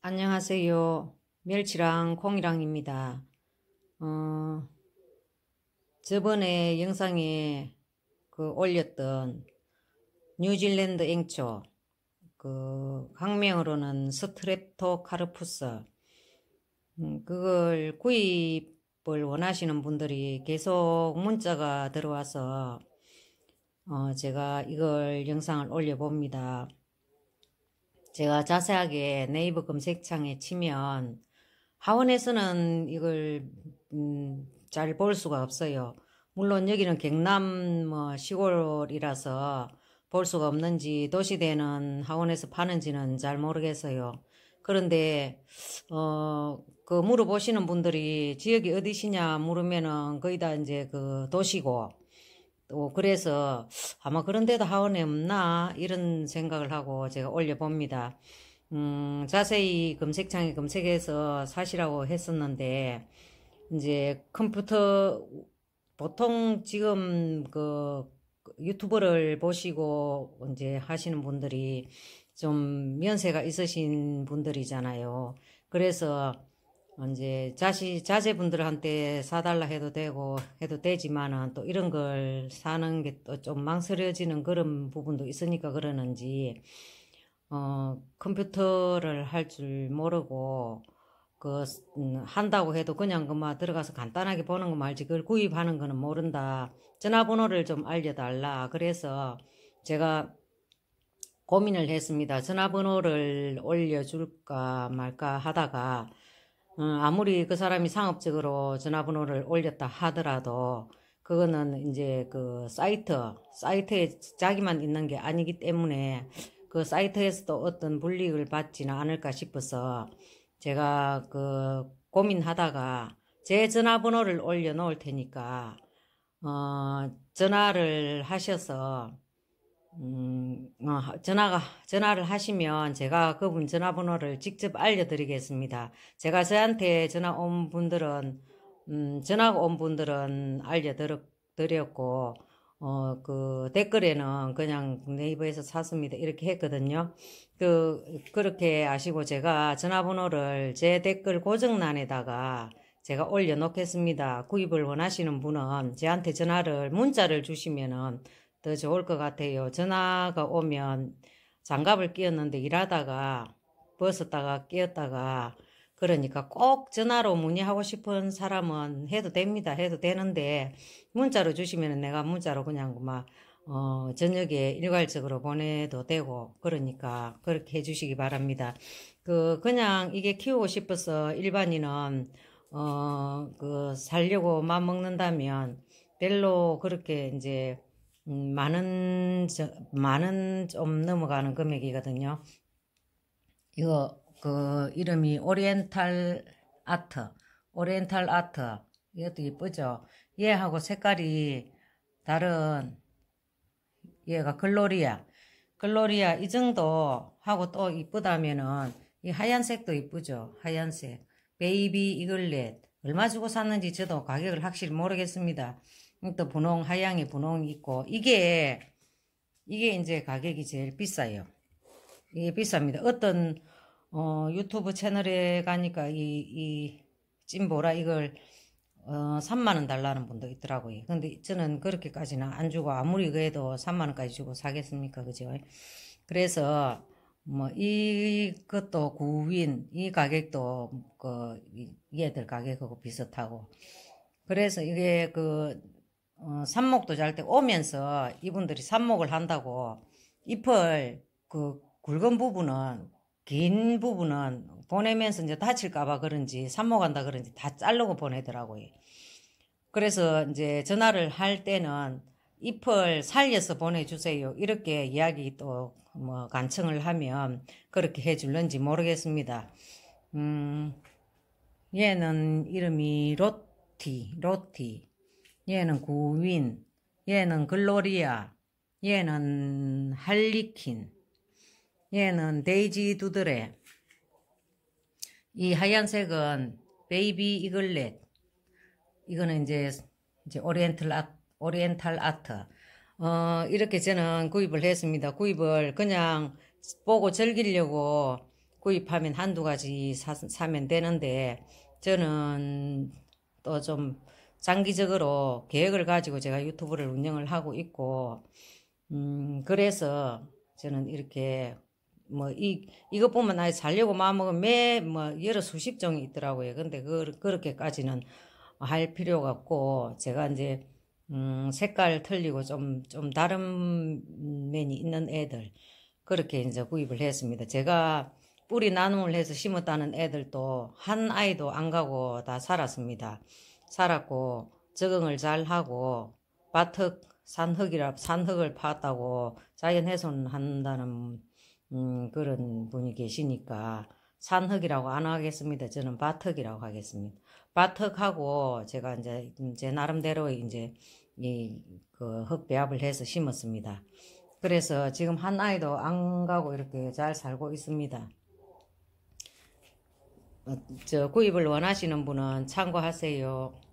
안녕하세요. 멸치랑 콩이랑입니다. 어, 저번에 영상에 그 올렸던 뉴질랜드 앵초 그 학명으로는 스트랩토카르푸스 음, 그걸 구입을 원하시는 분들이 계속 문자가 들어와서 어, 제가 이걸 영상을 올려봅니다. 제가 자세하게 네이버 검색창에 치면 하원에서는 이걸 음, 잘 볼 수가 없어요. 물론 여기는 경남 뭐 시골이라서 볼 수가 없는지 도시대는 하원에서 파는지는 잘 모르겠어요. 그런데 어그 물어보시는 분들이 지역이 어디시냐 물으면은 거의 다 이제 그 도시고 또 그래서 아마 그런 데도 하원에 없나 이런 생각을 하고 제가 올려봅니다. 음, 자세히 검색창에 검색해서 사시라고 했었는데 이제 컴퓨터 보통 지금 그 유튜버를 보시고 이제 하시는 분들이 좀 면세가 있으신 분들이잖아요. 그래서 이제 자식 자제분들한테 사달라 해도 되고 해도 되지만은 또 이런 걸 사는 게 또 좀 망설여지는 그런 부분도 있으니까 그러는지 어 컴퓨터를 할 줄 모르고 그 음, 한다고 해도 그냥 그만 뭐 들어가서 간단하게 보는 거 말지 그걸 구입하는 거는 모른다 전화번호를 좀 알려달라 그래서 제가 고민을 했습니다 전화번호를 올려줄까 말까 하다가 어, 아무리 그 사람이 상업적으로 전화번호를 올렸다 하더라도 그거는 이제 그 사이트, 사이트에 자기만 있는 게 아니기 때문에 그 사이트에서도 어떤 불이익을 받지는 않을까 싶어서 제가 그 고민하다가 제 전화번호를 올려 놓을 테니까 어 전화를 하셔서 음, 아, 전화가, 전화를 하시면 제가 그분 전화번호를 직접 알려드리겠습니다. 제가 저한테 전화 온 분들은, 음, 전화가 온 분들은 알려드렸고, 어, 그 댓글에는 그냥 네이버에서 샀습니다. 이렇게 했거든요. 그, 그렇게 아시고 제가 전화번호를 제 댓글 고정란에다가 제가 올려놓겠습니다. 구입을 원하시는 분은 저한테 전화를, 문자를 주시면은 더 좋을 것 같아요. 전화가 오면 장갑을 끼었는데 일하다가 벗었다가 끼었다가 그러니까 꼭 전화로 문의하고 싶은 사람은 해도 됩니다. 해도 되는데 문자로 주시면 내가 문자로 그냥 막 어, 저녁에 일괄적으로 보내도 되고 그러니까 그렇게 해주시기 바랍니다. 그 그냥 이게 키우고 싶어서 일반인은 어 그 살려고 맘 먹는다면 별로 그렇게 이제 음, 많은 저, 많은 좀 넘어가는 금액이거든요. 이거 그 이름이 오리엔탈 아트, 오리엔탈 아트 이것도 이쁘죠. 얘하고 색깔이 다른 얘가 글로리아, 글로리아 이 정도 하고 또 이쁘다면은 이 하얀색도 이쁘죠. 하얀색 베이비 이글렛 얼마 주고 샀는지 저도 가격을 확실히 모르겠습니다. 또 분홍, 하양이 분홍 있고, 이게, 이게 이제 가격이 제일 비싸요. 이게 비쌉니다. 어떤, 어, 유튜브 채널에 가니까 이, 이 찜보라 이걸, 어, 3만원 달라는 분도 있더라고요. 근데 저는 그렇게까지는 안 주고, 아무리 그래도 3만원까지 주고 사겠습니까? 그죠? 그래서, 뭐, 이것도 구윈, 이 가격도, 그, 얘들 가격하고 비슷하고. 그래서 이게 그, 어, 삽목도 잘 때 오면서 이분들이 삽목을 한다고 잎을 그 굵은 부분은 긴 부분은 보내면서 이제 다칠까봐 그런지 삽목한다 그런지 다 자르고 보내더라고요. 그래서 이제 전화를 할 때는 잎을 살려서 보내주세요. 이렇게 이야기 또 뭐 간청을 하면 그렇게 해줄는지 모르겠습니다. 음, 얘는 이름이 로티, 로티. 얘는 구윈, 얘는 글로리아, 얘는 할리퀸, 얘는 데이지 두드레. 이 하얀색은 베이비 이글렛. 이거는 이제 이제 오리엔탈 아트, 오리엔탈 아트. 어, 이렇게 저는 구입을 했습니다. 구입을 그냥 보고 즐기려고 구입하면 한두 가지 사, 사면 되는데 저는 또좀 장기적으로 계획을 가지고 제가 유튜브를 운영을 하고 있고, 음, 그래서 저는 이렇게 뭐, 이, 이것뿐만 아니라 살려고 마음먹은 매, 뭐, 여러 수십 종이 있더라고요. 근데 그, 그렇게까지는 할 필요가 없고, 제가 이제, 음, 색깔 틀리고 좀, 좀 다른 면이 있는 애들, 그렇게 이제 구입을 했습니다. 제가 뿌리 나눔을 해서 심었다는 애들도 한 아이도 안 가고 다 살았습니다. 살았고 적응을 잘 하고 밭흙 산흙이라 산흙을 았다고 자연 훼손한다는 음, 그런 분이 계시니까 산흙이라고 안 하겠습니다. 저는 밭흙이라고 하겠습니다. 밭흙하고 제가 이제 음, 제 나름대로 이제 이 그 흙배합을 해서 심었습니다. 그래서 지금 한 아이도 안 가고 이렇게 잘 살고 있습니다. 어, 구입을 원하시는 분은 참고하세요.